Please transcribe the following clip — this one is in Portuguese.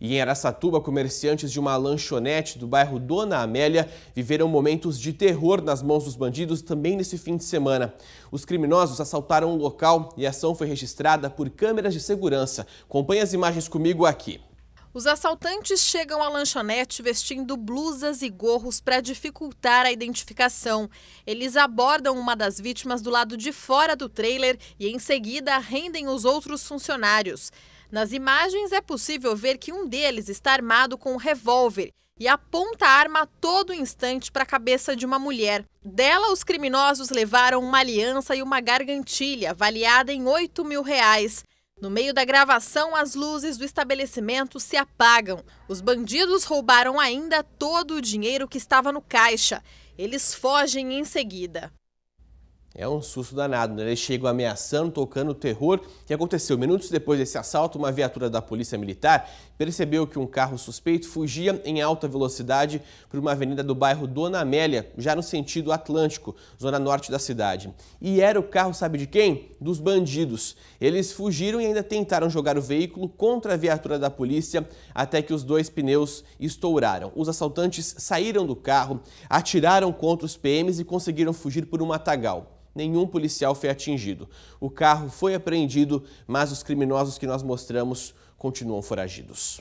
E em Aracatuba, comerciantes de uma lanchonete do bairro Dona Amélia viveram momentos de terror nas mãos dos bandidos também nesse fim de semana. Os criminosos assaltaram o local e a ação foi registrada por câmeras de segurança. Acompanhe as imagens comigo aqui. Os assaltantes chegam à lanchonete vestindo blusas e gorros para dificultar a identificação. Eles abordam uma das vítimas do lado de fora do trailer e, em seguida, rendem os outros funcionários. Nas imagens é possível ver que um deles está armado com um revólver e aponta a arma a todo instante para a cabeça de uma mulher. Dela, os criminosos levaram uma aliança e uma gargantilha, avaliada em 8 mil reais. No meio da gravação, as luzes do estabelecimento se apagam. Os bandidos roubaram ainda todo o dinheiro que estava no caixa. Eles fogem em seguida. É um susto danado, né? Eles chegam ameaçando, tocando terror. O que aconteceu? Minutos depois desse assalto, uma viatura da Polícia Militar percebeu que um carro suspeito fugia em alta velocidade por uma avenida do bairro Dona Amélia, já no sentido atlântico, zona norte da cidade. E era o carro, sabe de quem? Dos bandidos. Eles fugiram e ainda tentaram jogar o veículo contra a viatura da polícia até que os dois pneus estouraram. Os assaltantes saíram do carro, atiraram contra os PMs e conseguiram fugir por um matagal nenhum policial foi atingido. O carro foi apreendido, mas os criminosos que nós mostramos continuam foragidos.